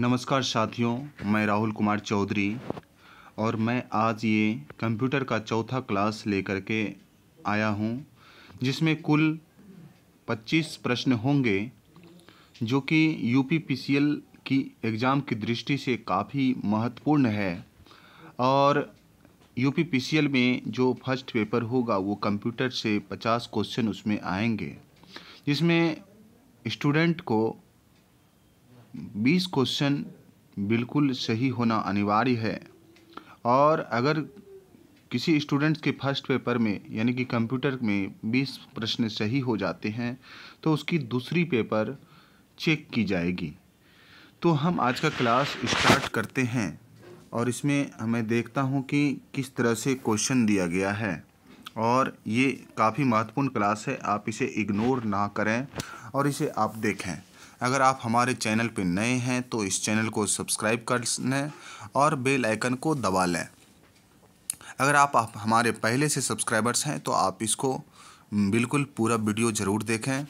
नमस्कार साथियों मैं राहुल कुमार चौधरी और मैं आज ये कंप्यूटर का चौथा क्लास लेकर के आया हूँ जिसमें कुल 25 प्रश्न होंगे जो कि यू पी की एग्ज़ाम की दृष्टि से काफ़ी महत्वपूर्ण है और यू पी में जो फर्स्ट पेपर होगा वो कंप्यूटर से 50 क्वेश्चन उसमें आएंगे जिसमें स्टूडेंट को बीस क्वेश्चन बिल्कुल सही होना अनिवार्य है और अगर किसी स्टूडेंट्स के फर्स्ट पेपर में यानी कि कंप्यूटर में बीस प्रश्न सही हो जाते हैं तो उसकी दूसरी पेपर चेक की जाएगी तो हम आज का क्लास स्टार्ट करते हैं और इसमें हमें देखता हूँ कि किस तरह से क्वेश्चन दिया गया है और ये काफ़ी महत्वपूर्ण क्लास है आप इसे इग्नोर ना करें और इसे आप देखें अगर आप हमारे चैनल पर नए हैं तो इस चैनल को सब्सक्राइब कर लें और बेल आइकन को दबा लें अगर आप, आप हमारे पहले से सब्सक्राइबर्स हैं तो आप इसको बिल्कुल पूरा वीडियो ज़रूर देखें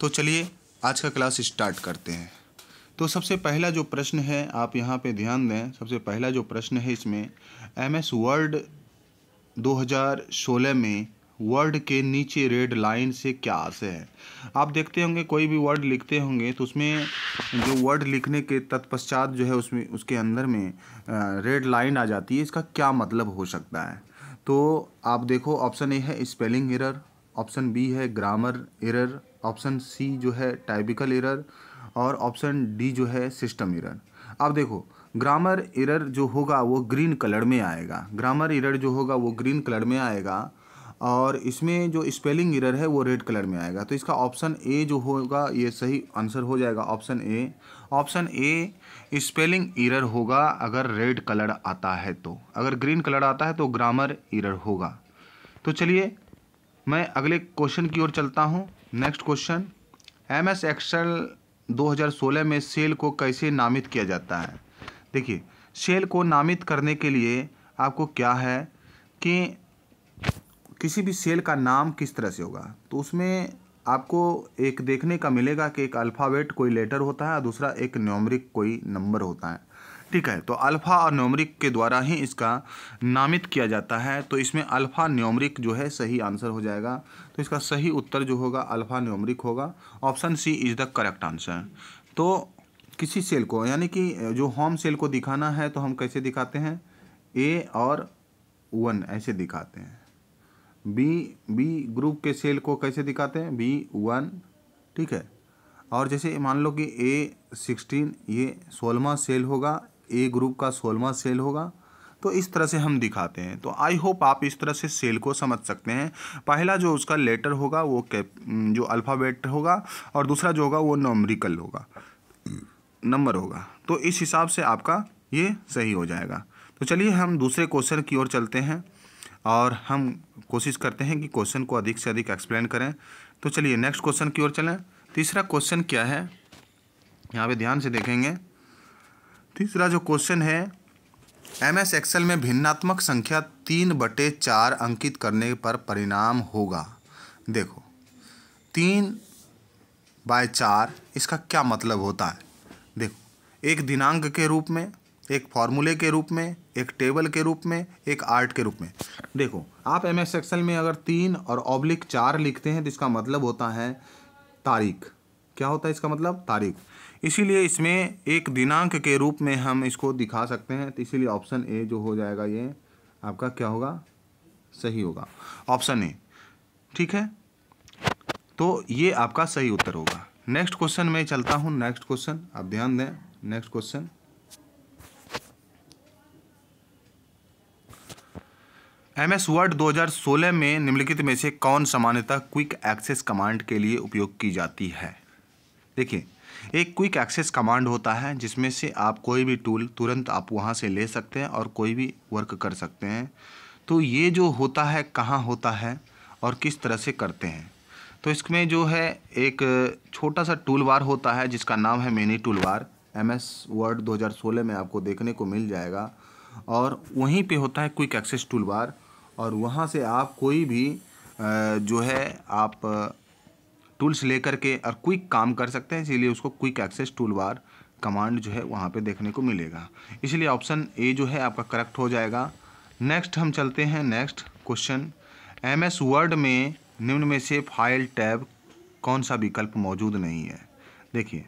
तो चलिए आज का क्लास स्टार्ट करते हैं तो सबसे पहला जो प्रश्न है आप यहाँ पे ध्यान दें सबसे पहला जो प्रश्न है इसमें एम एस वर्ड 2016 में वर्ड के नीचे रेड लाइन से क्या आशय है आप देखते होंगे कोई भी वर्ड लिखते होंगे तो उसमें जो वर्ड लिखने के तत्पश्चात जो है उसमें उसके अंदर में रेड लाइन आ जाती है इसका क्या मतलब हो सकता है तो आप देखो ऑप्शन ए है स्पेलिंग एरर ऑप्शन बी है ग्रामर एरर ऑप्शन सी जो है टाइपिकल एरर और ऑप्शन डी जो है सिस्टम एरर आप देखो ग्रामर एरर जो होगा वो ग्रीन कलर में आएगा ग्रामर एरर जो होगा वो ग्रीन कलर में आएगा और इसमें जो स्पेलिंग इरर है वो रेड कलर में आएगा तो इसका ऑप्शन ए जो होगा ये सही आंसर हो जाएगा option A option A spelling error होगा अगर रेड कलर आता है तो अगर ग्रीन कलर आता है तो ग्रामर इरर होगा तो चलिए मैं अगले क्वेश्चन की ओर चलता हूँ next question M S Excel में सेल को कैसे नामित किया जाता है देखिए सेल को नामित करने के लिए आपको क्या है कि किसी भी सेल का नाम किस तरह से होगा तो उसमें आपको एक देखने का मिलेगा कि एक अल्फ़ावेट कोई लेटर होता है और दूसरा एक न्योमरिक कोई नंबर होता है ठीक है तो अल्फ़ा और न्योमरिक के द्वारा ही इसका नामित किया जाता है तो इसमें अल्फ़ा न्योमरिक जो है सही आंसर हो जाएगा तो इसका सही उत्तर जो होगा अल्फ़ा न्योमरिक होगा option C is the correct answer तो किसी सेल को यानी कि जो होम सेल को दिखाना है तो हम कैसे दिखाते हैं ए और वन ऐसे दिखाते हैं बी बी ग्रुप के सेल को कैसे दिखाते हैं बी वन ठीक है और जैसे मान लो कि ए सिक्सटीन ये सोलहवा सेल होगा ए ग्रुप का सोलहवा सेल होगा तो इस तरह से हम दिखाते हैं तो आई होप आप इस तरह से सेल को समझ सकते हैं पहला जो उसका लेटर होगा वो कैप जो अल्फ़ाबेट होगा और दूसरा जो होगा वो नॉमरिकल होगा नंबर होगा तो इस हिसाब से आपका ये सही हो जाएगा तो चलिए हम दूसरे क्वेश्चन की ओर चलते हैं और हम कोशिश करते हैं कि क्वेश्चन को अधिक से अधिक एक्सप्लेन करें तो चलिए नेक्स्ट क्वेश्चन की ओर चलें तीसरा क्वेश्चन क्या है यहाँ पे ध्यान से देखेंगे तीसरा जो क्वेश्चन है एम एस एक्सेल में भिन्नात्मक संख्या तीन बटे चार अंकित करने पर परिणाम होगा देखो तीन बाय चार इसका क्या मतलब होता है देखो एक दिनांक के रूप में एक फॉर्मूले के रूप में एक टेबल के रूप में एक आर्ट के रूप में देखो आप एम एस एक्सल में अगर तीन और ऑब्लिक चार लिखते हैं तो इसका मतलब होता है तारीख क्या होता है इसका मतलब तारीख इसीलिए इसमें एक दिनांक के रूप में हम इसको दिखा सकते हैं तो इसीलिए ऑप्शन ए जो हो जाएगा ये आपका क्या होगा सही होगा ऑप्शन ए ठीक है तो ये आपका सही उत्तर होगा नेक्स्ट क्वेश्चन में चलता हूँ नेक्स्ट क्वेश्चन आप ध्यान दें next question M S Word दो में निम्नलिखित में से कौन सामान्यतः क्विक एक्सेस कमांड के लिए उपयोग की जाती है देखिए एक क्विक एक्सेस कमांड होता है जिसमें से आप कोई भी टूल तुरंत आप वहाँ से ले सकते हैं और कोई भी वर्क कर सकते हैं तो ये जो होता है कहाँ होता है और किस तरह से करते हैं तो इसमें जो है एक छोटा सा टूल बार होता है जिसका नाम है mini toolbar M S Word 2016 में आपको देखने को मिल जाएगा और वहीं पे होता है क्विक एक्सेस टूल बार और वहाँ से आप कोई भी जो है आप टूल्स लेकर के और क्विक काम कर सकते हैं इसीलिए उसको quick access toolbar command जो है वहाँ पे देखने को मिलेगा इसलिए ऑप्शन ए जो है आपका करेक्ट हो जाएगा नेक्स्ट हम चलते हैं next question M S Word में निम्न में से फाइल टैब कौन सा विकल्प मौजूद नहीं है देखिए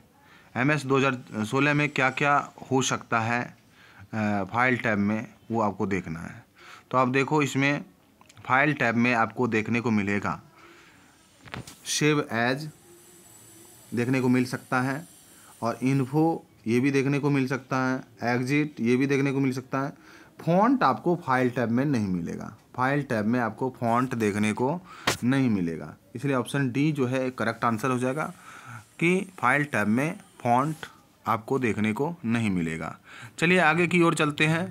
एम एस दो हज़ार सोलह में क्या क्या हो सकता है फाइल टैब में वो आपको देखना है तो आप देखो इसमें फाइल टैब में आपको देखने को मिलेगा सेव एज देखने को मिल सकता है और इन्फो ये भी देखने को मिल सकता है एग्जिट ये भी देखने को मिल सकता है फॉन्ट आपको फाइल टैब में नहीं मिलेगा फाइल टैब में आपको फॉन्ट देखने को नहीं मिलेगा इसलिए ऑप्शन डी जो है करेक्ट आंसर हो जाएगा कि फाइल टैब में फॉन्ट आपको देखने को नहीं मिलेगा चलिए आगे की ओर चलते हैं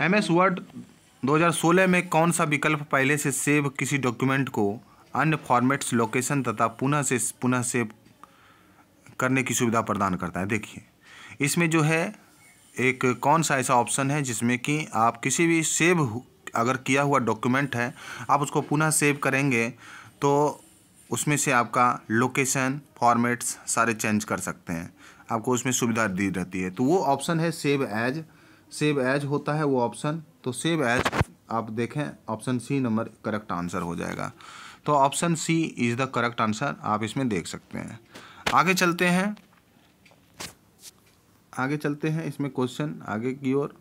एम एस वर्ड 2016 में कौन सा विकल्प पहले से सेव किसी डॉक्यूमेंट को अन्य फॉर्मेट्स लोकेशन तथा पुनः से पुनः सेव करने की सुविधा प्रदान करता है देखिए इसमें जो है एक कौन सा ऐसा ऑप्शन है जिसमें कि आप किसी भी सेव अगर किया हुआ डॉक्यूमेंट है आप उसको पुनः सेव करेंगे तो उसमें से आपका लोकेशन फॉर्मेट्स सारे चेंज कर सकते हैं आपको उसमें सुविधा दी रहती है तो वो ऑप्शन है सेव एज सेव एज होता है वो ऑप्शन तो सेव एज आप देखें option C number correct answer हो जाएगा तो option C is the correct answer आप इसमें देख सकते हैं आगे चलते हैं आगे चलते हैं इसमें क्वेश्चन आगे की ओर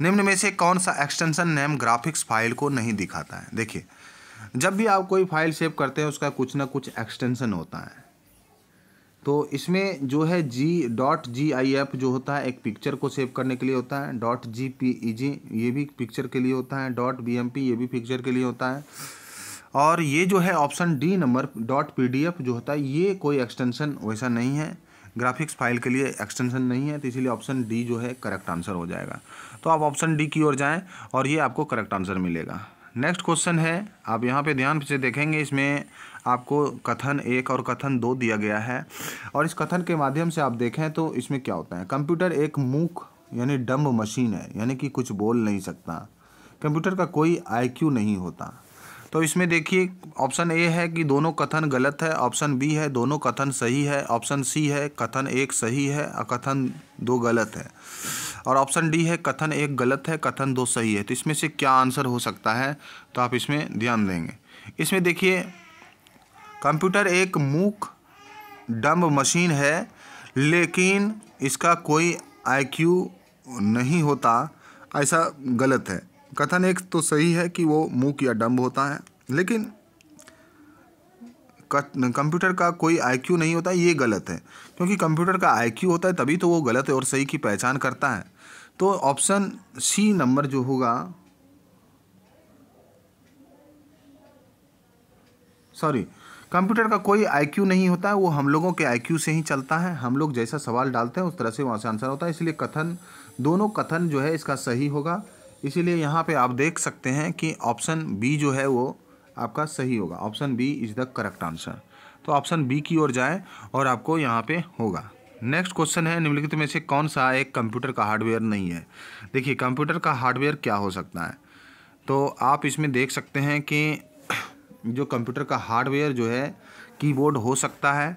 निम्न में से कौन सा एक्सटेंशन नेम ग्राफिक्स फाइल को नहीं दिखाता है देखिए जब भी आप कोई फाइल सेव करते हैं उसका कुछ ना कुछ एक्सटेंशन होता है तो इसमें जो है जी डॉट जी आई एफ जो होता है एक पिक्चर को सेव करने के लिए होता है डॉट जी पी ई जी ये भी पिक्चर के लिए होता है डॉट बी एम पी ये भी पिक्चर के लिए होता है और ये जो है option D number dot P D F जो होता है ये कोई एक्सटेंशन वैसा नहीं है ग्राफिक्स फाइल के लिए एक्सटेंशन नहीं है तो इसीलिए ऑप्शन डी जो है करेक्ट आंसर हो जाएगा तो आप ऑप्शन डी की ओर जाएँ और ये आपको करेक्ट आंसर मिलेगा नेक्स्ट क्वेश्चन है आप यहाँ पे ध्यान से देखेंगे इसमें आपको कथन एक और कथन दो दिया गया है और इस कथन के माध्यम से आप देखें तो इसमें क्या होता है कंप्यूटर एक मूक यानी डम्ब मशीन है यानी कि कुछ बोल नहीं सकता कंप्यूटर का कोई आईक्यू नहीं होता तो इसमें देखिए ऑप्शन ए है कि दोनों कथन गलत है ऑप्शन बी है दोनों कथन सही है ऑप्शन सी है कथन एक सही है और कथन दो गलत है और ऑप्शन डी है कथन एक गलत है कथन दो सही है तो इसमें से क्या आंसर हो सकता है तो आप इसमें ध्यान देंगे इसमें देखिए कंप्यूटर एक मूक डम्ब मशीन है लेकिन इसका कोई आई नहीं होता ऐसा गलत है कथन एक तो सही है कि वो मूक या डम्ब होता है लेकिन कंप्यूटर का कोई आईक्यू नहीं होता ये गलत है क्योंकि कंप्यूटर का आईक्यू होता है तभी तो वो गलत है और सही की पहचान करता है तो ऑप्शन सी नंबर जो होगा सॉरी कंप्यूटर का कोई आईक्यू नहीं होता है वो हम लोगों के आईक्यू से ही चलता है हम लोग जैसा सवाल डालते हैं उस तरह से वहाँ से आंसर होता है इसलिए कथन दोनों कथन जो है इसका सही होगा इसीलिए यहाँ पे आप देख सकते हैं कि ऑप्शन बी जो है वो आपका सही होगा option B is the correct answer तो ऑप्शन बी की ओर जाए और आपको यहाँ पे होगा नेक्स्ट क्वेश्चन है निम्नलिखित में से कौन सा एक कंप्यूटर का हार्डवेयर नहीं है देखिए कंप्यूटर का हार्डवेयर क्या हो सकता है तो आप इसमें देख सकते हैं कि जो कंप्यूटर का हार्डवेयर जो है कीबोर्ड हो सकता है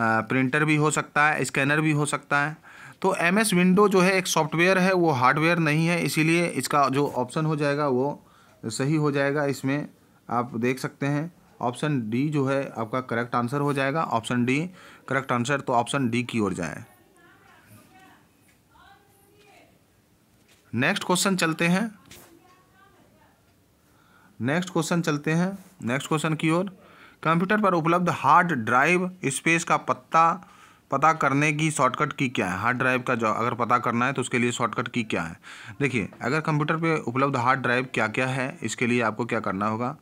प्रिंटर भी हो सकता है स्कैनर भी हो सकता है तो एम एस विंडो जो है एक सॉफ्टवेयर है वो हार्डवेयर नहीं है इसीलिए इसका जो ऑप्शन हो जाएगा वो सही हो जाएगा इसमें आप देख सकते हैं ऑप्शन डी जो है आपका करेक्ट आंसर हो जाएगा ऑप्शन डी करेक्ट आंसर तो ऑप्शन डी की ओर जाएं नेक्स्ट क्वेश्चन चलते हैं नेक्स्ट क्वेश्चन चलते हैं नेक्स्ट क्वेश्चन की ओर कंप्यूटर पर उपलब्ध हार्ड ड्राइव स्पेस का पत्ता पता करने की शॉर्टकट की क्या है हार्ड ड्राइव का जो अगर पता करना है तो उसके लिए शॉर्टकट की क्या है देखिए अगर कंप्यूटर पे उपलब्ध हार्ड ड्राइव क्या क्या है इसके लिए आपको क्या करना होगा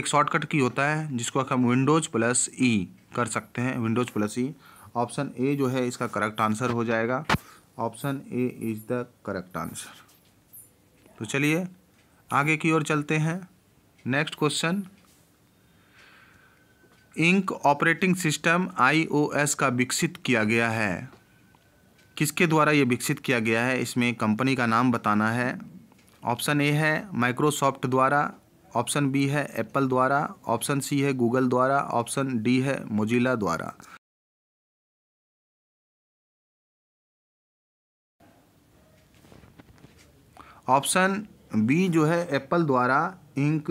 एक शॉर्टकट की होता है जिसको हम विंडोज़ प्लस ई कर सकते हैं Windows plus E option A जो है इसका करेक्ट आंसर हो जाएगा option A is the correct answer तो चलिए आगे की ओर चलते हैं नेक्स्ट क्वेश्चन इंक ऑपरेटिंग सिस्टम आईओएस का विकसित किया गया है किसके द्वारा ये विकसित किया गया है इसमें कंपनी का नाम बताना है ऑप्शन ए है माइक्रोसॉफ्ट द्वारा ऑप्शन बी है एप्पल द्वारा ऑप्शन सी है गूगल द्वारा ऑप्शन डी है मोजिला द्वारा ऑप्शन बी जो है एप्पल द्वारा इंक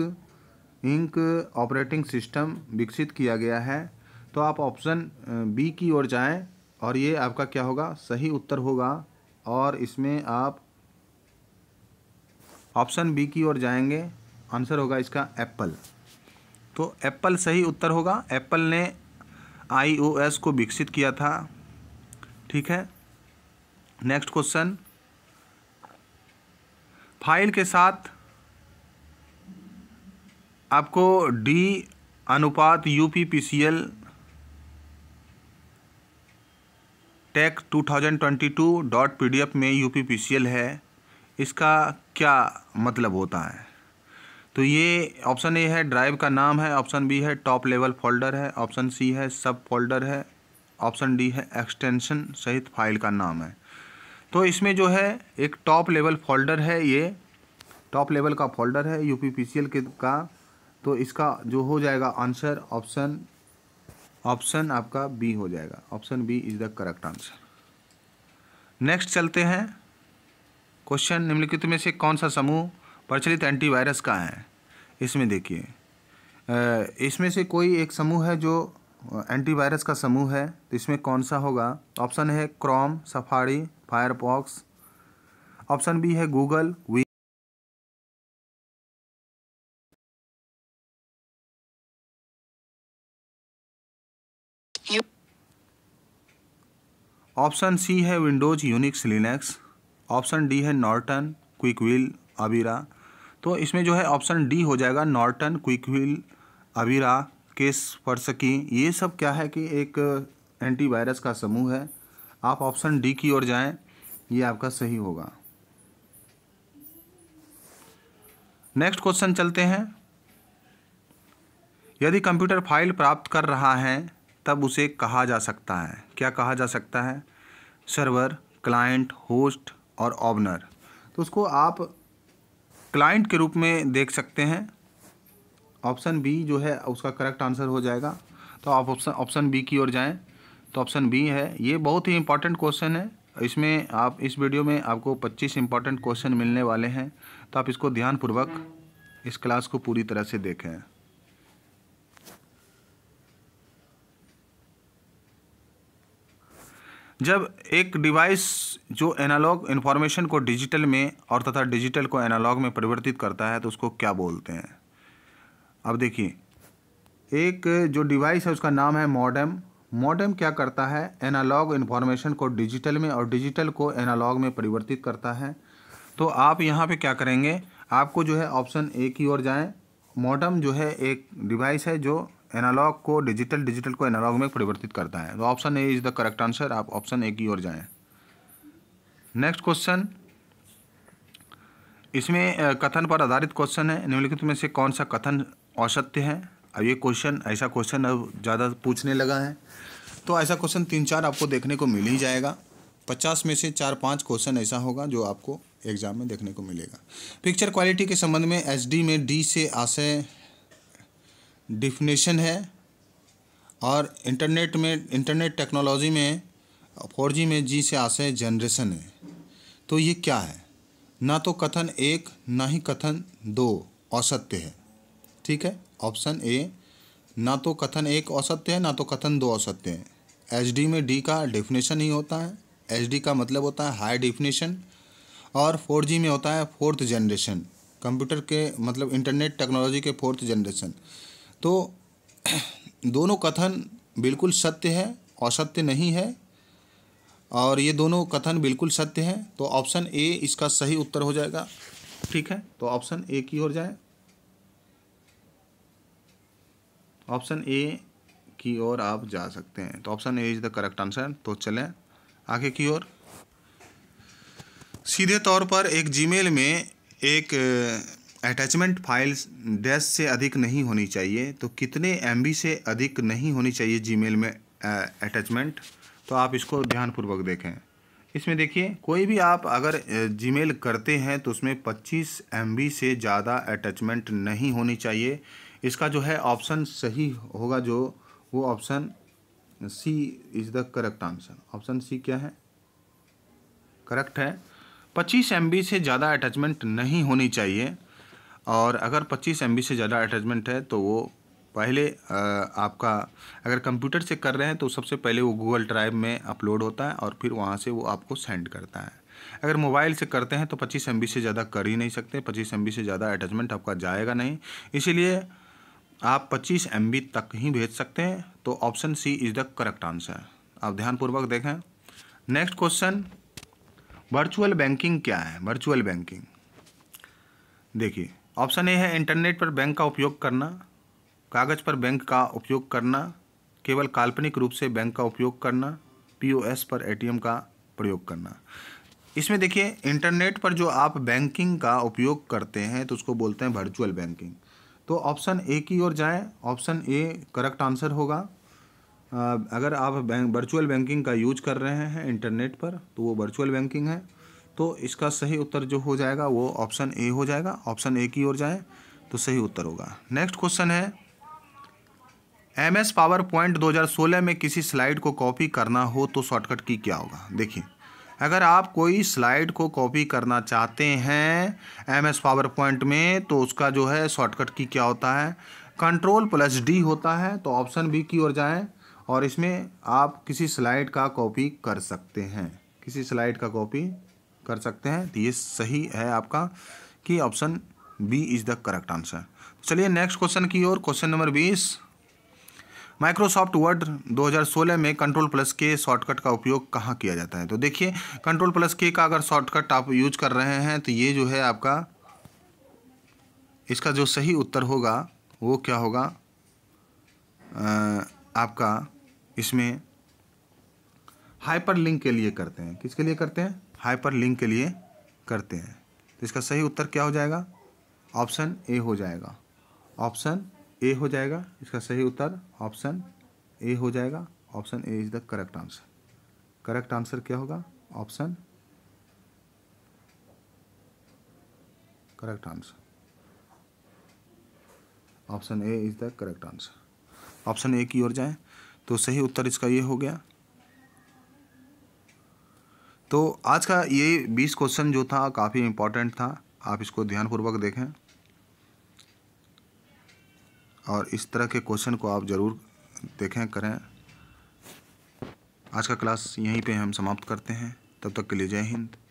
इंक ऑपरेटिंग सिस्टम विकसित किया गया है तो आप ऑप्शन बी की ओर जाएं और ये आपका क्या होगा सही उत्तर होगा और इसमें आप ऑप्शन बी की ओर जाएंगे आंसर होगा इसका एप्पल तो एप्पल सही उत्तर होगा एप्पल ने आईओएस को विकसित किया था ठीक है नेक्स्ट क्वेश्चन फाइल के साथ आपको डी अनुपात U P P C L tech two thousand twenty two dot P D F में U P P C L है इसका क्या मतलब होता है तो ये ऑप्शन ए है ड्राइव का नाम है ऑप्शन बी है टॉप लेवल फोल्डर है ऑप्शन सी है सब फोल्डर है ऑप्शन डी है एक्सटेंशन सहित फाइल का नाम है तो इसमें जो है एक टॉप लेवल फोल्डर है ये टॉप लेवल का फोल्डर है U P P C L के का तो इसका जो हो जाएगा आंसर ऑप्शन ऑप्शन आपका बी हो जाएगा option B is the correct answer next चलते हैं क्वेश्चन निम्नलिखित में से कौन सा समूह प्रचलित एंटीवायरस का है इसमें देखिए इसमें से कोई एक समूह है जो एंटीवायरस का समूह है तो इसमें कौन सा होगा ऑप्शन है Chrome Safari Firefox option B है गूगल वी ऑप्शन सी है Windows Unix Linux option D है नॉर्टन क्विक अबीरा तो इसमें जो है ऑप्शन डी हो जाएगा Norton Quick Heal Avira Kaspersky ये सब क्या है कि एक एंटीवायरस का समूह है आप ऑप्शन डी की ओर जाएं ये आपका सही होगा नेक्स्ट क्वेश्चन चलते हैं यदि कंप्यूटर फाइल प्राप्त कर रहा है तब उसे कहा जा सकता है क्या कहा जा सकता है सर्वर क्लाइंट होस्ट और ऑबनर तो उसको आप क्लाइंट के रूप में देख सकते हैं ऑप्शन बी जो है उसका करेक्ट आंसर हो जाएगा तो आप ऑप्शन ऑप्शन बी की ओर जाएं तो ऑप्शन बी है ये बहुत ही इंपॉर्टेंट क्वेश्चन है इसमें आप इस वीडियो में आपको 25 इंपॉर्टेंट क्वेश्चन मिलने वाले हैं तो आप इसको ध्यानपूर्वक इस क्लास को पूरी तरह से देखें जब एक डिवाइस जो एनालॉग इन्फॉर्मेशन को डिजिटल में और तथा डिजिटल को एनालॉग में परिवर्तित करता है तो उसको क्या बोलते हैं अब देखिए एक जो डिवाइस है उसका नाम है मॉडम मॉडम क्या करता है एनालॉग इन्फॉर्मेशन को डिजिटल में और डिजिटल को एनालॉग में परिवर्तित करता है तो आप यहाँ पे क्या करेंगे आपको जो है ऑप्शन ए की ओर जाएं मॉडम जो है एक डिवाइस है जो एनालॉग को डिजिटल डिजिटल को एनालॉग में परिवर्तित करता है तो option A is the correct answer आप ऑप्शन ए की ओर जाएं नेक्स्ट क्वेश्चन इसमें कथन पर आधारित क्वेश्चन है निम्नलिखित में से कौन सा कथन असत्य है अब ये क्वेश्चन ऐसा क्वेश्चन अब ज़्यादा पूछने लगा है तो ऐसा क्वेश्चन तीन चार आपको देखने को मिल ही जाएगा पचास में से चार पाँच क्वेश्चन ऐसा होगा जो आपको एग्जाम में देखने को मिलेगा पिक्चर क्वालिटी के संबंध में एच में डी से आशय डिफिनेशन है और इंटरनेट में इंटरनेट टेक्नोलॉजी में फोर जी में जी से आशय जनरेशन है तो ये क्या है ना तो कथन एक ना ही कथन दो असत्य है ठीक है ऑप्शन ए ना तो कथन एक असत्य है ना तो कथन दो असत्य है एच डी में डी का डेफिनेशन ही होता है एच डी का मतलब होता है हाई डेफिनेशन और फोर जी में होता है फोर्थ जनरेशन कंप्यूटर के मतलब इंटरनेट टेक्नोलॉजी के फोर्थ जनरेशन तो दोनों कथन बिल्कुल सत्य है असत्य नहीं है और ये दोनों कथन बिल्कुल सत्य हैं तो ऑप्शन ए इसका सही उत्तर हो जाएगा ठीक है तो ऑप्शन ए की ओर जाए ऑप्शन ए की ओर आप जा सकते हैं तो option A is the correct answer तो चलें आगे की ओर सीधे तौर पर एक जीमेल में एक अटैचमेंट फाइल्स डैश से अधिक नहीं होनी चाहिए तो कितने एम से अधिक नहीं होनी चाहिए जी में अटैचमेंट तो आप इसको ध्यानपूर्वक देखें इसमें देखिए कोई भी आप अगर जीमेल करते हैं तो उसमें 25 एम से ज़्यादा अटैचमेंट नहीं होनी चाहिए इसका जो है ऑप्शन सही होगा जो वो option C is the correct answer option C क्या है करेक्ट है 25 एम से ज़्यादा अटैचमेंट नहीं होनी चाहिए और अगर 25 एम से ज़्यादा अटैचमेंट है तो वो पहले आपका अगर कंप्यूटर से कर रहे हैं तो सबसे पहले वो गूगल ड्राइव में अपलोड होता है और फिर वहाँ से वो आपको सेंड करता है अगर मोबाइल से करते हैं तो 25 एम से ज़्यादा कर ही नहीं सकते 25 एम से ज़्यादा अटैचमेंट आपका जाएगा नहीं इसीलिए आप 25 एम तक ही भेज सकते हैं तो option C is the correct answer आप ध्यानपूर्वक देखें नेक्स्ट क्वेश्चन वर्चुअल बैंकिंग क्या है वर्चुअल बैंकिंग देखिए ऑप्शन ए है इंटरनेट पर बैंक का उपयोग करना कागज़ पर बैंक का उपयोग करना केवल काल्पनिक रूप से बैंक का उपयोग करना पीओएस पर एटीएम का प्रयोग करना इसमें देखिए इंटरनेट पर जो आप बैंकिंग का उपयोग करते हैं तो उसको बोलते हैं वर्चुअल बैंकिंग तो ऑप्शन ए की ओर जाएं ऑप्शन ए करेक्ट आंसर होगा अगर आप बैंक वर्चुअल बैंकिंग का यूज कर रहे हैं इंटरनेट पर तो वो वर्चुअल बैंकिंग है तो इसका सही उत्तर जो हो जाएगा वो ऑप्शन ए हो जाएगा ऑप्शन ए की ओर जाए तो सही उत्तर होगा नेक्स्ट क्वेश्चन है एम एस पावर पॉइंट दो में किसी स्लाइड को कॉपी करना हो तो शॉर्टकट की क्या होगा देखिए अगर आप कोई स्लाइड को कॉपी करना चाहते हैं एम एस पावर पॉइंट में तो उसका जो है शॉर्टकट की क्या होता है कंट्रोल प्लस डी होता है तो ऑप्शन बी की ओर जाएं और इसमें आप किसी स्लाइड का कॉपी कर सकते हैं किसी स्लाइड का कॉपी कर सकते हैं तो ये सही है आपका कि option B is the correct answer चलिए नेक्स्ट क्वेश्चन की ओर क्वेश्चन नंबर बीस माइक्रोसॉफ्ट वर्ड 2016 में कंट्रोल प्लस के शॉर्टकट का उपयोग कहाँ किया जाता है तो देखिए कंट्रोल प्लस के का अगर शॉर्टकट आप यूज कर रहे हैं तो ये जो है आपका इसका जो सही उत्तर होगा वो क्या होगा आ, आपका इसमें हाइपरलिंक के लिए करते हैं किसके लिए करते हैं हाइपर लिंक के लिए करते हैं तो इसका सही उत्तर क्या हो जाएगा ऑप्शन ए हो जाएगा ऑप्शन ए हो जाएगा इसका सही उत्तर ऑप्शन ए हो जाएगा option A is the correct answer correct answer क्या होगा option correct answer option A is the correct answer option A की ओर जाएं तो सही उत्तर इसका ये हो गया तो आज का ये बीस क्वेश्चन जो था काफ़ी इम्पोर्टेंट था आप इसको ध्यानपूर्वक देखें और इस तरह के क्वेश्चन को आप ज़रूर देखें करें आज का क्लास यहीं पे हम समाप्त करते हैं तब तक के लिए जय हिंद